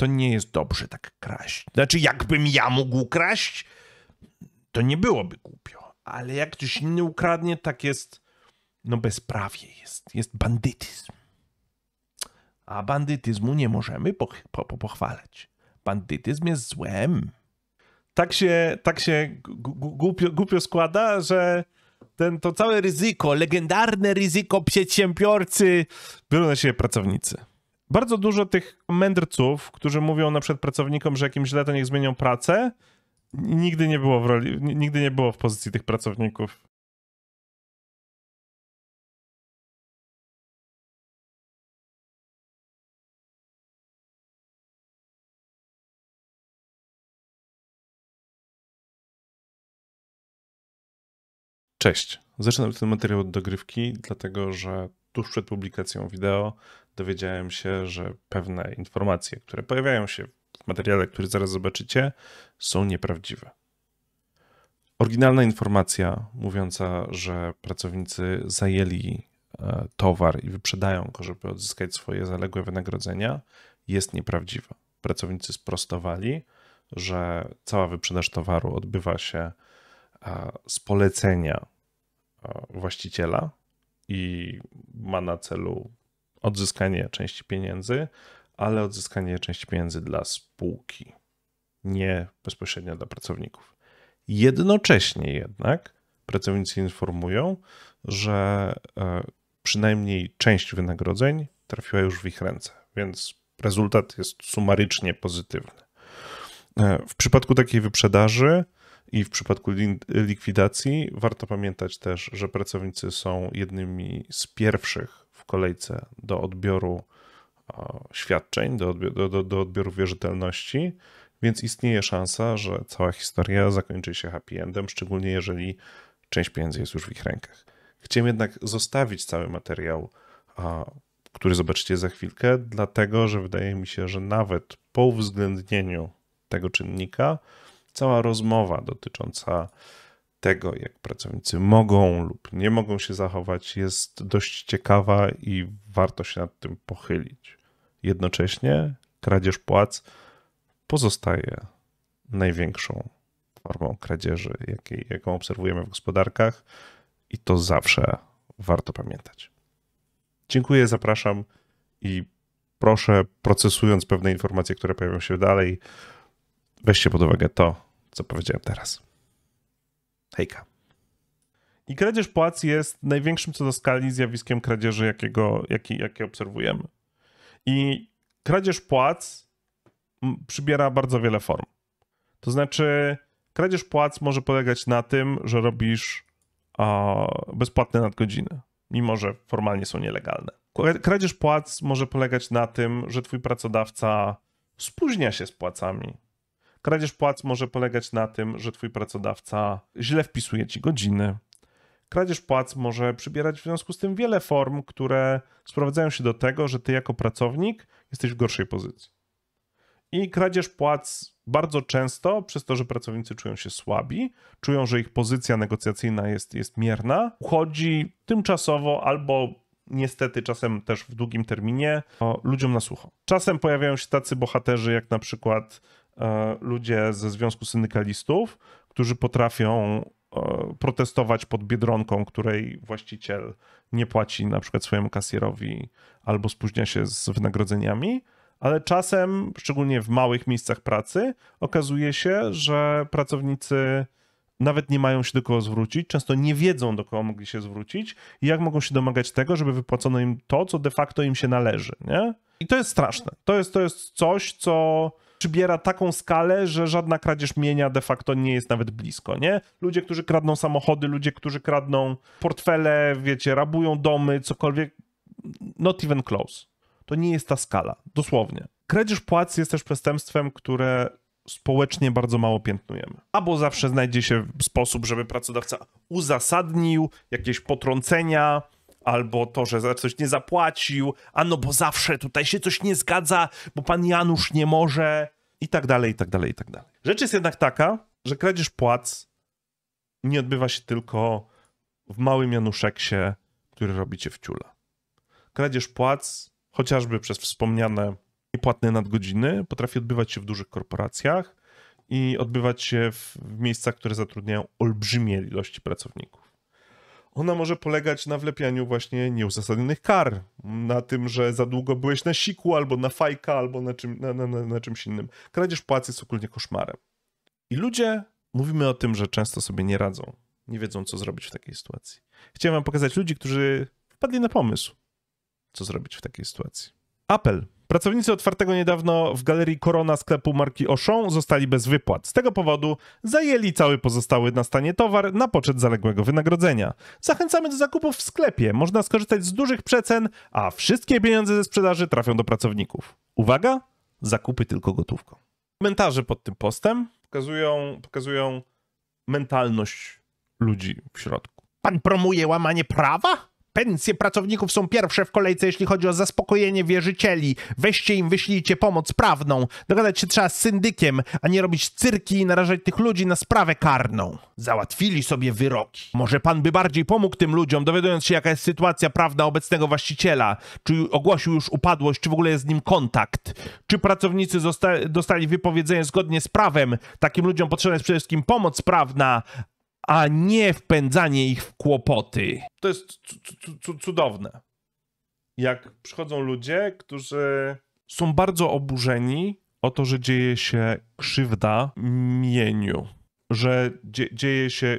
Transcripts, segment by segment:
to nie jest dobrze tak kraść. Znaczy, jakbym ja mógł kraść, to nie byłoby głupio, ale jak ktoś inny ukradnie, tak jest, no bezprawie jest, jest bandytyzm. A bandytyzmu nie możemy poch po po pochwalać. Bandytyzm jest złem. Tak się, tak się głupio, głupio składa, że ten, to całe ryzyko, legendarne ryzyko przedsiębiorcy biorą na siebie pracownicy bardzo dużo tych mędrców, którzy mówią na przykład pracownikom, że jakimś źle to niech zmienią pracę, nigdy nie było w roli, nigdy nie było w pozycji tych pracowników. Cześć. Zaczynam ten materiał od dogrywki, dlatego że tuż przed publikacją wideo dowiedziałem się, że pewne informacje, które pojawiają się w materiale, który zaraz zobaczycie, są nieprawdziwe. Oryginalna informacja mówiąca, że pracownicy zajęli e, towar i wyprzedają go, żeby odzyskać swoje zaległe wynagrodzenia, jest nieprawdziwa. Pracownicy sprostowali, że cała wyprzedaż towaru odbywa się e, z polecenia e, właściciela i ma na celu odzyskanie części pieniędzy, ale odzyskanie części pieniędzy dla spółki, nie bezpośrednio dla pracowników. Jednocześnie jednak pracownicy informują, że e, przynajmniej część wynagrodzeń trafiła już w ich ręce, więc rezultat jest sumarycznie pozytywny. E, w przypadku takiej wyprzedaży i w przypadku likwidacji warto pamiętać też, że pracownicy są jednymi z pierwszych w kolejce do odbioru e, świadczeń, do, odbi- do, do odbioru wierzytelności, więc istnieje szansa, że cała historia zakończy się happy endem, szczególnie jeżeli część pieniędzy jest już w ich rękach. Chciałem jednak zostawić cały materiał, który zobaczycie za chwilkę, dlatego że wydaje mi się, że nawet po uwzględnieniu tego czynnika, cała rozmowa dotycząca tego, jak pracownicy mogą lub nie mogą się zachować, jest dość ciekawa i warto się nad tym pochylić. Jednocześnie kradzież płac pozostaje największą formą kradzieży, jaką obserwujemy w gospodarkach, i to zawsze warto pamiętać. Dziękuję, zapraszam i proszę, procesując pewne informacje, które pojawią się dalej, weźcie pod uwagę to, co powiedziałem teraz. Hejka. I kradzież płac jest największym co do skali zjawiskiem kradzieży, jakiego, jakie, jakie obserwujemy. I kradzież płac przybiera bardzo wiele form. To znaczy, kradzież płac może polegać na tym, że robisz o, bezpłatne nadgodziny, mimo że formalnie są nielegalne. Kradzież płac może polegać na tym, że twój pracodawca spóźnia się z płacami, Kradzież płac może polegać na tym, że twój pracodawca źle wpisuje ci godziny. Kradzież płac może przybierać w związku z tym wiele form, które sprowadzają się do tego, że ty jako pracownik jesteś w gorszej pozycji. I kradzież płac bardzo często, przez to, że pracownicy czują się słabi, czują, że ich pozycja negocjacyjna jest, jest mierna, uchodzi tymczasowo albo niestety czasem też w długim terminie ludziom na sucho. Czasem pojawiają się tacy bohaterzy jak na przykład E, ludzie ze Związku Syndykalistów, którzy potrafią e, protestować pod biedronką, której właściciel nie płaci na przykład swojemu kasjerowi albo spóźnia się z wynagrodzeniami, ale czasem, szczególnie w małych miejscach pracy, okazuje się, że pracownicy nawet nie mają się do kogo zwrócić, często nie wiedzą do kogo mogli się zwrócić i jak mogą się domagać tego, żeby wypłacono im to, co de facto im się należy, nie? I to jest straszne. To jest, to jest coś, co przybiera taką skalę, że żadna kradzież mienia de facto nie jest nawet blisko, nie? Ludzie, którzy kradną samochody, ludzie, którzy kradną portfele, wiecie, rabują domy, cokolwiek, not even close. To nie jest ta skala, dosłownie. Kradzież płac jest też przestępstwem, które społecznie bardzo mało piętnujemy. Albo zawsze znajdzie się sposób, żeby pracodawca uzasadnił jakieś potrącenia, albo to, że za coś nie zapłacił, a no bo zawsze tutaj się coś nie zgadza, bo pan Janusz nie może i tak dalej, i tak dalej, i tak dalej. Rzecz jest jednak taka, że kradzież płac nie odbywa się tylko w małym Januszeksie, który robicie w ciula. Kradzież płac, chociażby przez wspomniane niepłatne nadgodziny, potrafi odbywać się w dużych korporacjach i odbywać się w, w miejscach, które zatrudniają olbrzymie ilości pracowników ona może polegać na wlepianiu właśnie nieuzasadnionych kar, na tym, że za długo byłeś na siku, albo na fajka, albo na, czym, na, na, na czymś innym. Kradzież płacy jest ogólnie koszmarem. I ludzie, mówimy o tym, że często sobie nie radzą, nie wiedzą, co zrobić w takiej sytuacji. Chciałem wam pokazać ludzi, którzy wpadli na pomysł, co zrobić w takiej sytuacji. Apel Pracownicy otwartego niedawno w galerii Korona sklepu marki Auchan zostali bez wypłat. Z tego powodu zajęli cały pozostały na stanie towar na poczet zaległego wynagrodzenia. Zachęcamy do zakupów w sklepie, można skorzystać z dużych przecen, a wszystkie pieniądze ze sprzedaży trafią do pracowników. Uwaga, zakupy tylko gotówką. Komentarze pod tym postem pokazują, pokazują mentalność ludzi w środku. Pan promuje łamanie prawa? Pensje pracowników są pierwsze w kolejce, jeśli chodzi o zaspokojenie wierzycieli. Weźcie im, wyślijcie pomoc prawną. Dogadać się trzeba z syndykiem, a nie robić cyrki i narażać tych ludzi na sprawę karną. Załatwili sobie wyroki. Może pan by bardziej pomógł tym ludziom, dowiadując się, jaka jest sytuacja prawna obecnego właściciela. Czy ogłosił już upadłość, czy w ogóle jest z nim kontakt. Czy pracownicy dostali wypowiedzenie zgodnie z prawem. Takim ludziom potrzebna jest przede wszystkim pomoc prawna, a nie wpędzanie ich w kłopoty. To jest cudowne. Jak przychodzą ludzie, którzy są bardzo oburzeni o to, że dzieje się krzywda mieniu, że dzie dzieje się,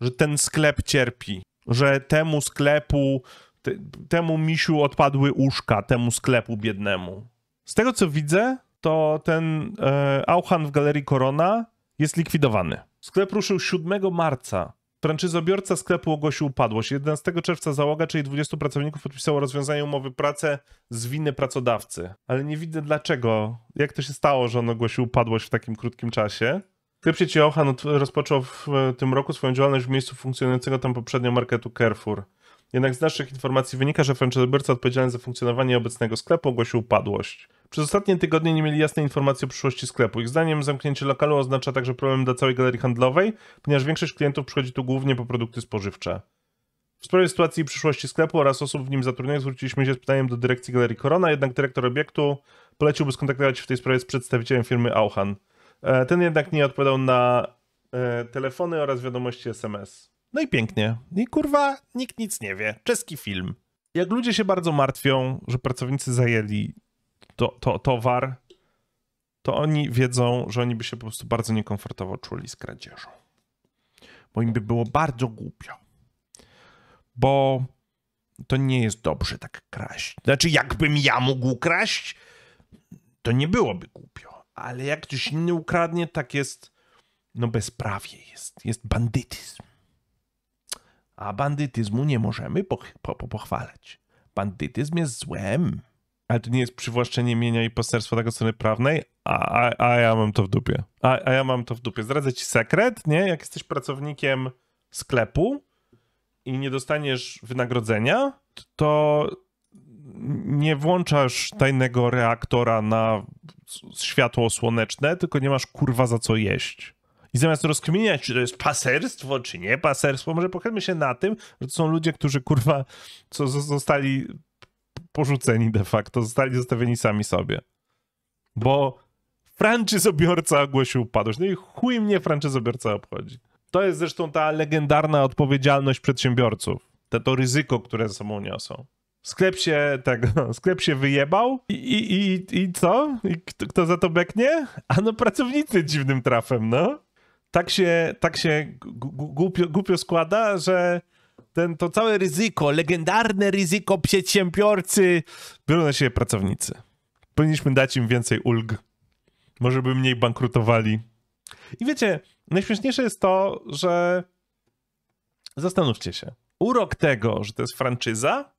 że ten sklep cierpi, że temu sklepu, te, temu misiu odpadły uszka, temu sklepu biednemu. Z tego co widzę, to ten e, w Galerii Korona jest likwidowany. Sklep ruszył 7 marca. Franczyzobiorca sklepu ogłosił upadłość. 11 czerwca załoga, czyli 20 pracowników, podpisało rozwiązanie umowy pracy z winy pracodawcy. Ale nie widzę dlaczego, jak to się stało, że on ogłosił upadłość w takim krótkim czasie. Sklep sieci Ohan rozpoczął w tym roku swoją działalność w miejscu funkcjonującego tam poprzednio marketu Carrefour. Jednak z naszych informacji wynika, że franczyzobiorca odpowiedzialny za funkcjonowanie obecnego sklepu ogłosił upadłość. Przez ostatnie tygodnie nie mieli jasnej informacji o przyszłości sklepu. Ich zdaniem zamknięcie lokalu oznacza także problem dla całej galerii handlowej, ponieważ większość klientów przychodzi tu głównie po produkty spożywcze. W sprawie sytuacji i przyszłości sklepu oraz osób w nim zatrudnionych zwróciliśmy się z pytaniem do dyrekcji Galerii Korona, jednak dyrektor obiektu polecił, skontaktować się w tej sprawie z przedstawicielem firmy Auchan. E, ten jednak nie odpowiadał na e, telefony oraz wiadomości SMS. No i pięknie. I kurwa, nikt nic nie wie. Czeski film. Jak ludzie się bardzo martwią, że pracownicy zajęli to, to, towar, to oni wiedzą, że oni by się po prostu bardzo niekomfortowo czuli z kradzieżą. Bo im by było bardzo głupio. Bo to nie jest dobrze tak kraść. Znaczy, jakbym ja mógł kraść, to nie byłoby głupio. Ale jak ktoś inny ukradnie, tak jest, no bezprawie jest. Jest bandytyzm. A bandytyzmu nie możemy poch po pochwalać. Bandytyzm jest złem ale to nie jest przywłaszczenie mienia i posterstwa tak od strony prawnej, a, a, a ja mam to w dupie. A, a ja mam to w dupie. Zdradzę ci sekret, nie? Jak jesteś pracownikiem sklepu i nie dostaniesz wynagrodzenia, to nie włączasz tajnego reaktora na światło słoneczne, tylko nie masz kurwa za co jeść. I zamiast rozkminiać, czy to jest paserstwo, czy nie paserstwo, może pochylmy się na tym, że to są ludzie, którzy kurwa, co zostali porzuceni de facto, zostali zostawieni sami sobie. Bo franczyzobiorca ogłosił upadłość. No i chuj mnie franczyzobiorca obchodzi. To jest zresztą ta legendarna odpowiedzialność przedsiębiorców. Te, to ryzyko, które ze sobą niosą. Sklep się tego, sklep się wyjebał i, i, i, i co? I kto, kto za to beknie? A no pracownicy dziwnym trafem, no. Tak się, tak się głupio, głupio składa, że ten, to całe ryzyko, legendarne ryzyko przedsiębiorcy biorą na siebie pracownicy. Powinniśmy dać im więcej ulg. Może by mniej bankrutowali. I wiecie, najśmieszniejsze jest to, że zastanówcie się. Urok tego, że to jest franczyza,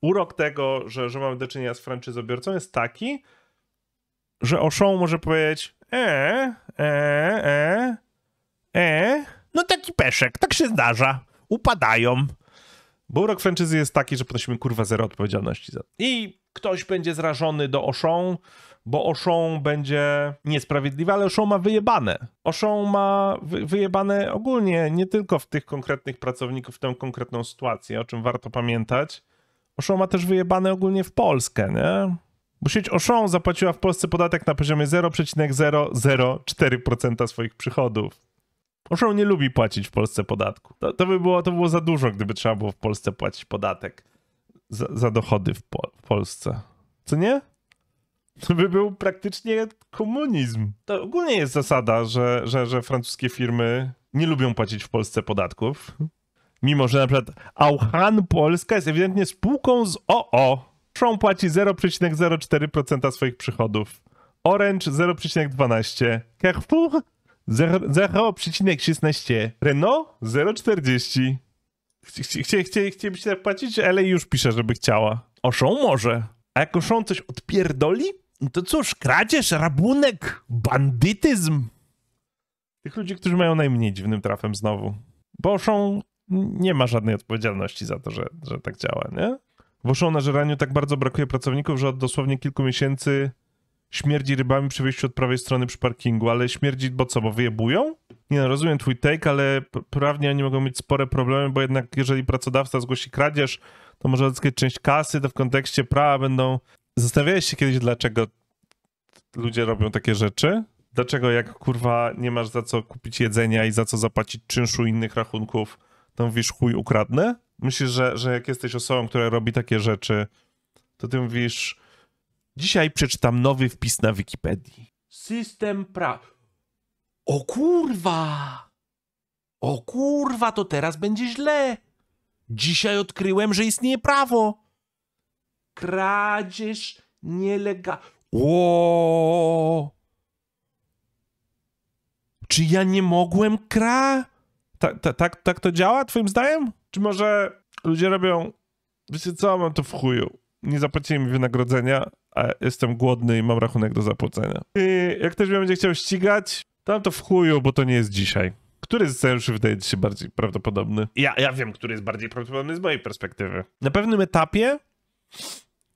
urok tego, że, że mamy do czynienia z franczyzobiorcą jest taki, że o show może powiedzieć e, e, e, e, no taki peszek, tak się zdarza upadają. Bo urok franczyzy jest taki, że ponosimy kurwa zero odpowiedzialności za to. I ktoś będzie zrażony do Oszą, bo Oszą będzie niesprawiedliwy, ale Oszą ma wyjebane. Oszą ma wyjebane ogólnie, nie tylko w tych konkretnych pracowników, w tę konkretną sytuację, o czym warto pamiętać. Oszą ma też wyjebane ogólnie w Polskę, nie? Bo sieć Oszą zapłaciła w Polsce podatek na poziomie 0,004% swoich przychodów on nie lubi płacić w Polsce podatku. To, to, by było, to było za dużo, gdyby trzeba było w Polsce płacić podatek za, za dochody w, po, w Polsce. Co nie? To by był praktycznie komunizm. To ogólnie jest zasada, że, że, że francuskie firmy nie lubią płacić w Polsce podatków. Mimo, że na przykład Auchan Polska jest ewidentnie spółką z OO. Tron płaci 0,04% swoich przychodów. Orange 0,12%. Carrefour 0,16. Renault 0,40. Chci, chci, chci, się zapłacić, tak ale już pisze, żeby chciała. Oszą może. A jak oszą coś odpierdoli, no to cóż, kradzież, rabunek, bandytyzm. Tych ludzi, którzy mają najmniej dziwnym trafem znowu. Bo oszą nie ma żadnej odpowiedzialności za to, że, że tak działa, nie? W oszą na żeraniu tak bardzo brakuje pracowników, że od dosłownie kilku miesięcy śmierdzi rybami przy wyjściu od prawej strony przy parkingu, ale śmierdzi, bo co, bo wyjebują? Nie no, rozumiem twój take, ale prawnie oni mogą mieć spore problemy, bo jednak jeżeli pracodawca zgłosi kradzież, to może odzyskać część kasy, to w kontekście prawa będą... Zastanawiałeś się kiedyś, dlaczego ludzie robią takie rzeczy? Dlaczego jak kurwa nie masz za co kupić jedzenia i za co zapłacić czynszu innych rachunków, to mówisz chuj ukradnę? Myślisz, że, że jak jesteś osobą, która robi takie rzeczy, to ty mówisz Dzisiaj przeczytam nowy wpis na Wikipedii. System pra... O kurwa! O kurwa, to teraz będzie źle! Dzisiaj odkryłem, że istnieje prawo! Kradzież nielegalna... Ło! Czy ja nie mogłem kra... Tak, tak, tak, tak to działa, twoim zdaniem? Czy może ludzie robią... Wiecie co, mam to w chuju. Nie zapłacili mi wynagrodzenia, a jestem głodny i mam rachunek do zapłacenia. I jak ktoś mnie będzie chciał ścigać, tam to w chuju, bo to nie jest dzisiaj. Który z scenariuszy wydaje ci się bardziej prawdopodobny? Ja, ja wiem, który jest bardziej prawdopodobny z mojej perspektywy. Na pewnym etapie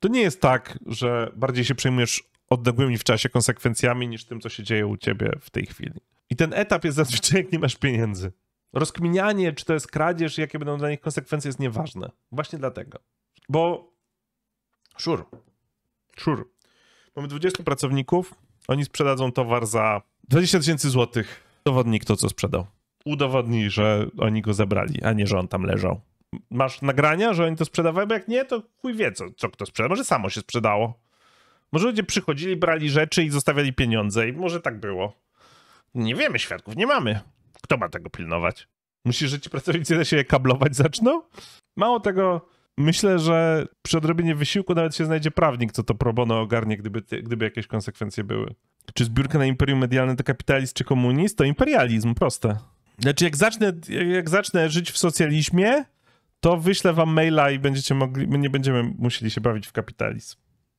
to nie jest tak, że bardziej się przejmujesz odległymi w czasie konsekwencjami niż tym, co się dzieje u ciebie w tej chwili. I ten etap jest zazwyczaj, jak nie masz pieniędzy. Rozkminianie, czy to jest kradzież, jakie będą dla nich konsekwencje, jest nieważne. Właśnie dlatego. Bo, szur, Sure. Mamy 20 pracowników, oni sprzedadzą towar za 20 tysięcy złotych. Dowodnik to, co sprzedał. Udowodnij, że oni go zabrali, a nie, że on tam leżał. Masz nagrania, że oni to sprzedawali, bo jak nie, to chuj wie, co, co kto sprzedał. Może samo się sprzedało. Może ludzie przychodzili, brali rzeczy i zostawiali pieniądze i może tak było. Nie wiemy, świadków nie mamy. Kto ma tego pilnować? Musisz, że ci pracownicy da się kablować zaczną? Mało tego, myślę, że przy odrobinie wysiłku nawet się znajdzie prawnik, co to pro bono ogarnie, gdyby, gdyby jakieś konsekwencje były. Czy zbiórka na imperium medialne to kapitalizm czy komunizm? To imperializm, proste. Znaczy, jak zacznę, jak zacznę żyć w socjalizmie, to wyślę wam maila i będziecie mogli, nie będziemy musieli się bawić w kapitalizm.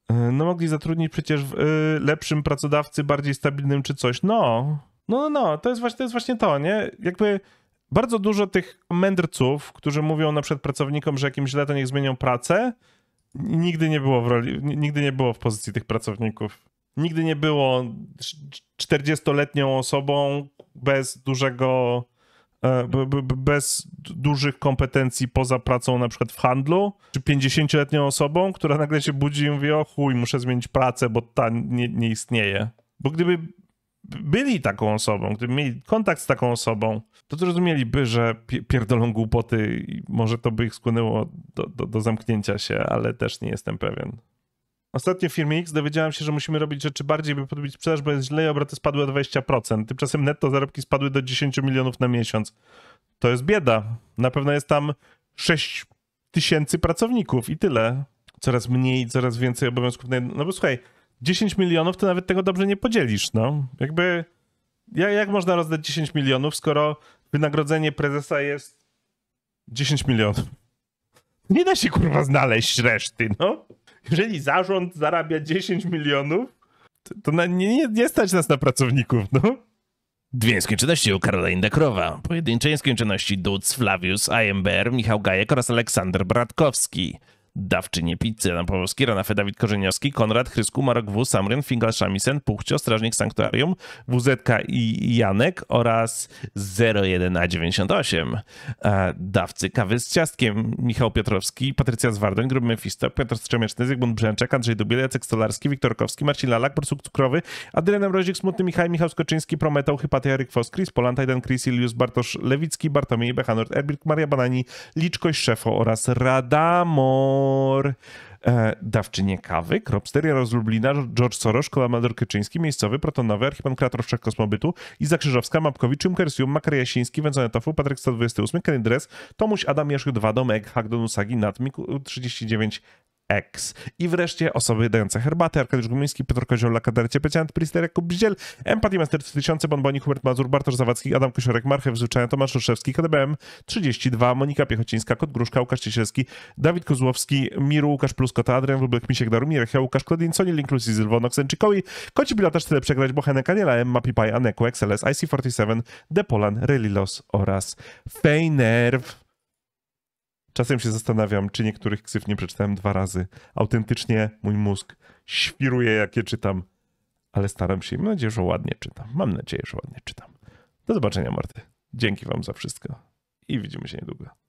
E, no mogli zatrudnić przecież w, e, y, lepszym pracodawcy, bardziej stabilnym czy coś. No. no, no, no, to jest właśnie to, jest właśnie to nie? Jakby bardzo dużo tych mędrców, którzy mówią na przykład pracownikom, że jakimś źle to niech zmienią pracę, nigdy nie było w roli, nigdy nie było w pozycji tych pracowników. Nigdy nie było 40-letnią osobą bez dużego, e, bez dużych kompetencji poza pracą na przykład w handlu, czy 50-letnią osobą, która nagle się budzi i mówi, o chuj, muszę zmienić pracę, bo ta nie, nie istnieje. Bo gdyby byli taką osobą, gdyby mieli kontakt z taką osobą, to zrozumieliby, że pierdolą głupoty i może to by ich skłonęło do, do, do zamknięcia się, ale też nie jestem pewien. Ostatnio w firmie X dowiedziałem się, że musimy robić rzeczy bardziej, by podbić sprzedaż, bo jest źle i obroty spadły o 20%. Tymczasem netto zarobki spadły do 10 milionów na miesiąc. To jest bieda. Na pewno jest tam 6 tysięcy pracowników i tyle. Coraz mniej, coraz więcej obowiązków. No bo słuchaj, 10 milionów, to nawet tego dobrze nie podzielisz, no. Jakby, jak, jak można rozdać 10 milionów, skoro wynagrodzenie prezesa jest 10 milionów? Nie da się, kurwa, znaleźć reszty, no. Jeżeli zarząd zarabia 10 milionów, to, to na, nie, nie stać nas na pracowników, no. Dwie skończoności u Karolina Krowa, Pojedynczej skończoności Dudz, Flavius, IMBR, Michał Gajek oraz Aleksander Bratkowski. Dawczynie pizzy, Adam Pawłowski, Ranafe, Dawid Korzeniowski, Konrad, Chrysku, Marok W, Samryn, Fingal, Szamisen, Puchcio, Strażnik Sanktuarium, WZK i Janek oraz 01A98. E, dawcy kawy z ciastkiem, Michał Piotrowski, Patrycja Zwardoń, Gruby Mefisto, Piotr Strzemieczny, Zygmunt Brzęczek, Andrzej Dubiel, Jacek Stolarski, Wiktor Kowski, Marcin Lalak, Borsuk Cukrowy, Adrian Mrozik, Smutny Michał, Michał Skoczyński, Prometał, Hypatia, Eryk Fos, Chris, Polan, Tajden, Chris, Ilius, Bartosz Lewicki, Bartomiej, Bechanort, Erbirk, Maria Banani, Liczkoś, Szefo oraz Radamo. E, dawczynie kawy, Kropsteria Rozlublina, George Soros, Kolamandor Kyczyński, Miejscowy, Protonowy, Archipan Krator Kosmobytu, Iza Krzyżowska, Mapkowicz, Kersium, Makar Jasiński, Węcone Tofu, Patryk 128, Kenny Dress, Tomuś Adam, Jaszuk 2, Domek, Hagdon Usagi, Natmik 39, X. I wreszcie osoby dające herbatę, Arkadiusz Gumiński, Piotr Kozioł, Kader Ciepeciant, Prister Jakub Empati, Empathy Master 3000, Bonboni, Hubert Mazur, Bartosz Zawadzki, Adam Kosiorek, Marchew Zwyczaja, Tomasz Ruszewski, KDBM 32, Monika Piechocińska, Kot Gruszka, Łukasz Ciesielski, Dawid Kozłowski, Miru, Łukasz Pluskota, Adrian Wróblek, Misiek Darumir, ja Łukasz Klodin, Sony Linklusi, Zylwon, Oksenczykowi, Koci Pilota 4 Przegrać, Bochenek, Aniela, M, Pipaj, Aneku, XLS, IC47, Depolan, Relilos oraz Fejnerw. Czasem się zastanawiam, czy niektórych ksyw nie przeczytałem dwa razy. Autentycznie mój mózg świruje, jak je czytam, ale staram się i mam nadzieję, że ładnie czytam. Mam nadzieję, że ładnie czytam. Do zobaczenia, Marty. Dzięki Wam za wszystko i widzimy się niedługo.